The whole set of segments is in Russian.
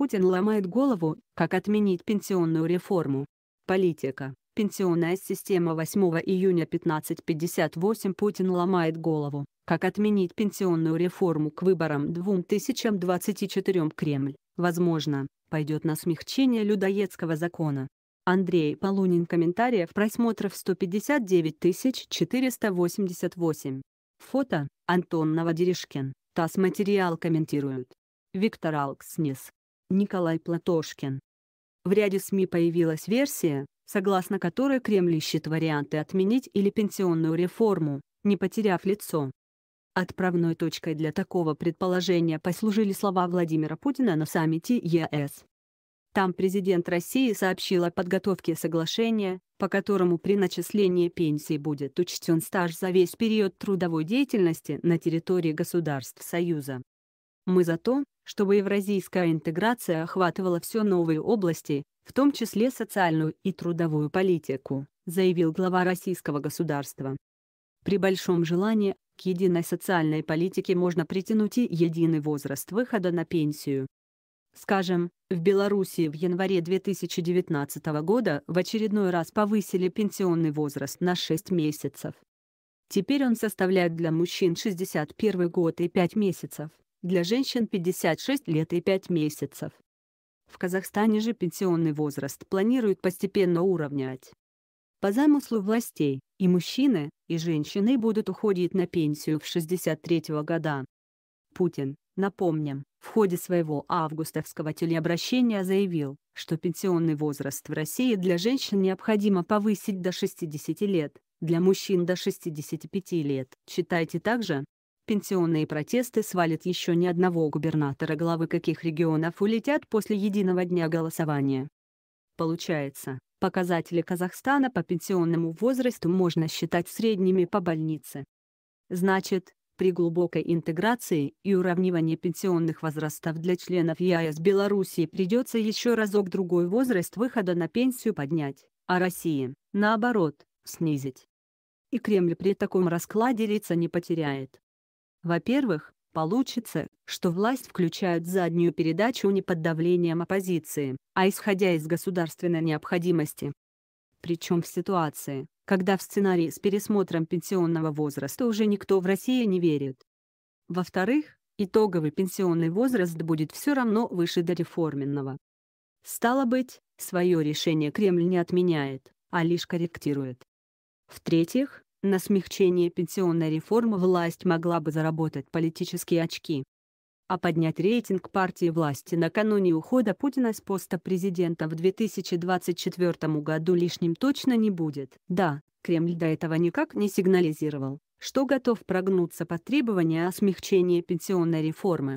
Путин ломает голову, как отменить пенсионную реформу. Политика. Пенсионная система 8 июня 1558 Путин ломает голову, как отменить пенсионную реформу к выборам 2024 Кремль, возможно, пойдет на смягчение людоедского закона. Андрей Полунин комментариев просмотров 159 488. Фото Антон Новодережкин. ТАСС материал комментируют. Виктор Алкснис. Николай Платошкин. В ряде СМИ появилась версия, согласно которой Кремль ищет варианты отменить или пенсионную реформу, не потеряв лицо. Отправной точкой для такого предположения послужили слова Владимира Путина на саммите ЕС. Там президент России сообщил о подготовке соглашения, по которому при начислении пенсии будет учтен стаж за весь период трудовой деятельности на территории государств Союза. Мы за то, чтобы евразийская интеграция охватывала все новые области, в том числе социальную и трудовую политику, заявил глава российского государства. При большом желании к единой социальной политике можно притянуть и единый возраст выхода на пенсию. Скажем, в Беларуси в январе 2019 года в очередной раз повысили пенсионный возраст на 6 месяцев. Теперь он составляет для мужчин 61 год и 5 месяцев, для женщин 56 лет и 5 месяцев. В Казахстане же пенсионный возраст планируют постепенно уравнять. По замыслу властей, и мужчины, и женщины будут уходить на пенсию в 63 года. Путин, напомним, в ходе своего августовского телеобращения заявил, что пенсионный возраст в России для женщин необходимо повысить до 60 лет, для мужчин до 65 лет. Читайте также пенсионные протесты свалят еще ни одного губернатора, главы каких регионов улетят после единого дня голосования. Получается, показатели Казахстана по пенсионному возрасту можно считать средними по больнице. Значит, при глубокой интеграции и уравнивании пенсионных возрастов для членов ЕАЭС Белоруссии придется еще разок-другой возраст выхода на пенсию поднять, а России, наоборот, снизить. И Кремль при таком раскладе лица не потеряет. Во-первых, получится, что власть включают заднюю передачу не под давлением оппозиции, а исходя из государственной необходимости. Причем в ситуации, когда в сценарии с пересмотром пенсионного возраста уже никто в России не верит. Во-вторых, итоговый пенсионный возраст будет все равно выше дореформенного. Стало быть, свое решение Кремль не отменяет, а лишь корректирует. В-третьих, на смягчение пенсионной реформы власть могла бы заработать политические очки. А поднять рейтинг партии власти накануне ухода Путина с поста президента в 2024 году лишним точно не будет. Да, Кремль до этого никак не сигнализировал, что готов прогнуться под требования о смягчении пенсионной реформы.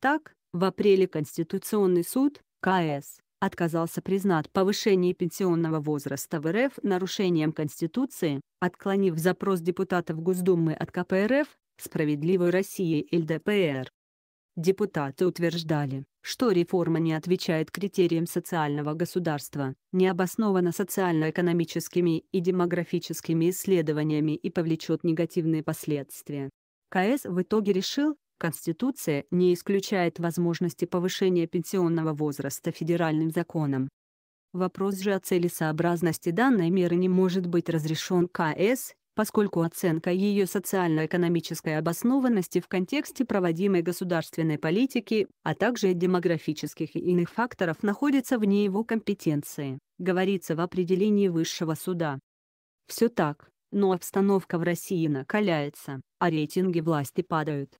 Так, в апреле Конституционный суд, КС, отказался признать повышение пенсионного возраста в РФ нарушением Конституции, отклонив запрос депутатов Госдумы от КПРФ, «Справедливой России» и ЛДПР. Депутаты утверждали, что реформа не отвечает критериям социального государства, не обоснована социально-экономическими и демографическими исследованиями и повлечет негативные последствия. КС а в итоге решил, Конституция не исключает возможности повышения пенсионного возраста федеральным законом. Вопрос же о целесообразности данной меры не может быть разрешен КС, поскольку оценка ее социально-экономической обоснованности в контексте проводимой государственной политики, а также демографических и иных факторов находится вне его компетенции, говорится в определении высшего суда. Все так, но обстановка в России накаляется, а рейтинги власти падают.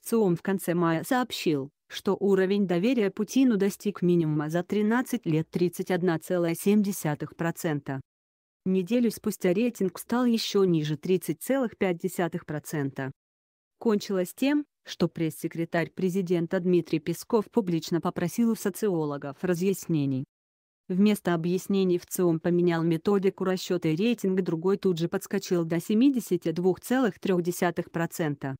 ВЦИОМ в конце мая сообщил, что уровень доверия Путину достиг минимума за 13 лет 31,7%. Неделю спустя рейтинг стал еще ниже 30,5%. Кончилось тем, что пресс-секретарь президента Дмитрий Песков публично попросил у социологов разъяснений. Вместо объяснений ВЦИОМ поменял методику расчета и рейтинг другой тут же подскочил до 72,3%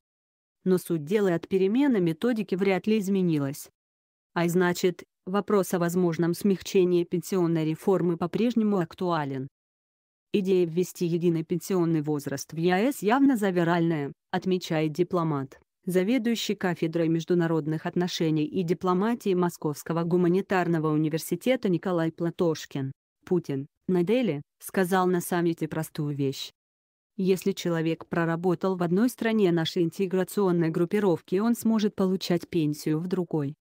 но суть дела от перемены методики вряд ли изменилась. А значит, вопрос о возможном смягчении пенсионной реформы по-прежнему актуален. Идея ввести единый пенсионный возраст в ЕАЭС явно завиральная, отмечает дипломат, заведующий кафедрой международных отношений и дипломатии Московского гуманитарного университета Николай Платошкин. Путин, на деле, сказал на саммите простую вещь. Если человек проработал в одной стране нашей интеграционной группировки, он сможет получать пенсию в другой.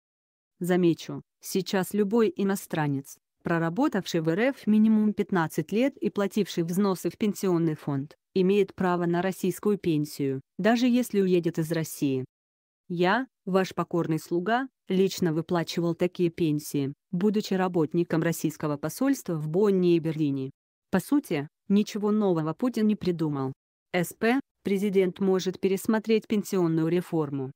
Замечу, сейчас любой иностранец, проработавший в РФ минимум 15 лет и плативший взносы в пенсионный фонд, имеет право на российскую пенсию, даже если уедет из России. Я, ваш покорный слуга, лично выплачивал такие пенсии, будучи работником российского посольства в Бонне и Берлине. По сути, Ничего нового Путин не придумал. СП, президент может пересмотреть пенсионную реформу.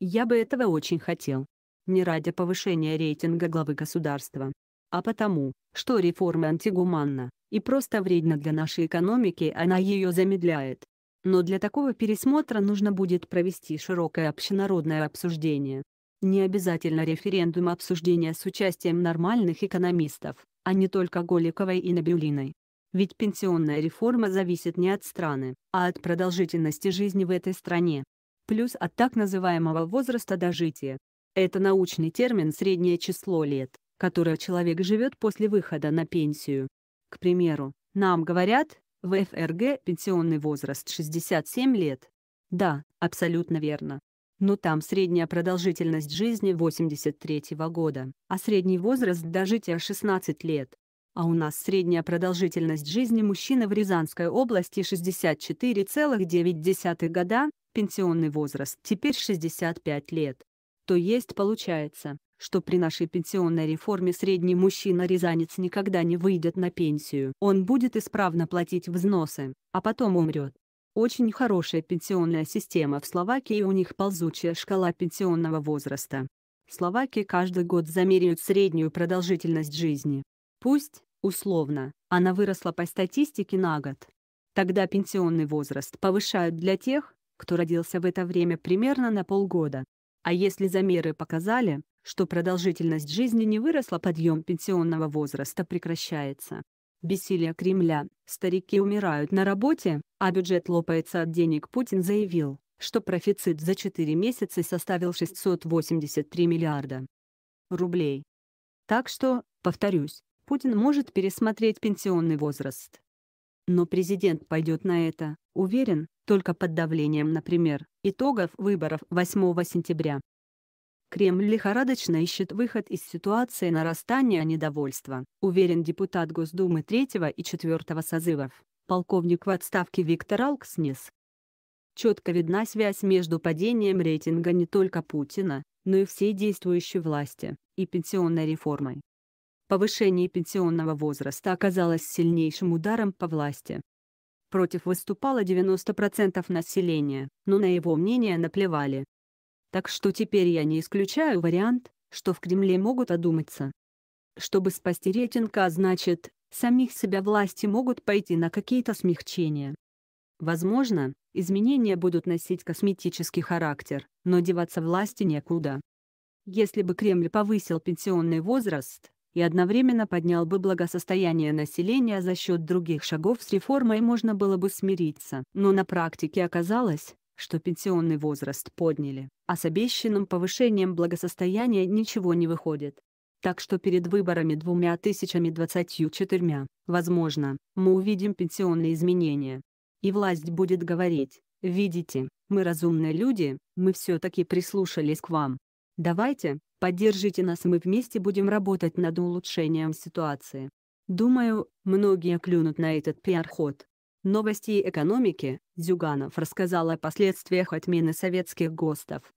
Я бы этого очень хотел. Не ради повышения рейтинга главы государства, а потому, что реформа антигуманна и просто вредна для нашей экономики, она ее замедляет. Но для такого пересмотра нужно будет провести широкое общенародное обсуждение. Не обязательно референдум обсуждения с участием нормальных экономистов, а не только Голиковой и Набиулиной. Ведь пенсионная реформа зависит не от страны, а от продолжительности жизни в этой стране. Плюс от так называемого возраста дожития. Это научный термин «среднее число лет», которое человек живет после выхода на пенсию. К примеру, нам говорят, в ФРГ пенсионный возраст 67 лет. Да, абсолютно верно. Но там средняя продолжительность жизни 83 года, а средний возраст дожития 16 лет а у нас средняя продолжительность жизни мужчины в Рязанской области 64,9 года, пенсионный возраст теперь 65 лет. То есть получается, что при нашей пенсионной реформе средний мужчина-рязанец никогда не выйдет на пенсию. Он будет исправно платить взносы, а потом умрет. Очень хорошая пенсионная система в Словакии у них ползучая шкала пенсионного возраста. Словаки каждый год замеряют среднюю продолжительность жизни Пусть, условно, она выросла по статистике на год. Тогда пенсионный возраст повышают для тех, кто родился в это время примерно на полгода. А если замеры показали, что продолжительность жизни не выросла, подъем пенсионного возраста прекращается. Бессилие Кремля, старики умирают на работе, а бюджет лопается от денег Путин заявил, что профицит за 4 месяца составил 683 миллиарда рублей. Так что, повторюсь, Путин может пересмотреть пенсионный возраст. Но президент пойдет на это, уверен, только под давлением, например, итогов выборов 8 сентября. Кремль лихорадочно ищет выход из ситуации нарастания недовольства, уверен депутат Госдумы 3 и 4 созывов, полковник в отставке Виктор Алкснис. Четко видна связь между падением рейтинга не только Путина, но и всей действующей власти, и пенсионной реформой повышение пенсионного возраста оказалось сильнейшим ударом по власти. Против выступало 90% населения, но на его мнение наплевали. Так что теперь я не исключаю вариант, что в Кремле могут одуматься. Чтобы спасти рейтинг, а значит, самих себя власти могут пойти на какие-то смягчения. Возможно, изменения будут носить косметический характер, но деваться власти некуда. Если бы Кремль повысил пенсионный возраст, и одновременно поднял бы благосостояние населения за счет других шагов с реформой можно было бы смириться. Но на практике оказалось, что пенсионный возраст подняли, а с обещанным повышением благосостояния ничего не выходит. Так что перед выборами двумя тысячами двадцатью четырьмя, возможно, мы увидим пенсионные изменения. И власть будет говорить, видите, мы разумные люди, мы все-таки прислушались к вам. Давайте, Поддержите нас, и мы вместе будем работать над улучшением ситуации. Думаю, многие клюнут на этот пиар-ход. Новости экономики. Зюганов рассказал о последствиях отмены советских ГОСТов.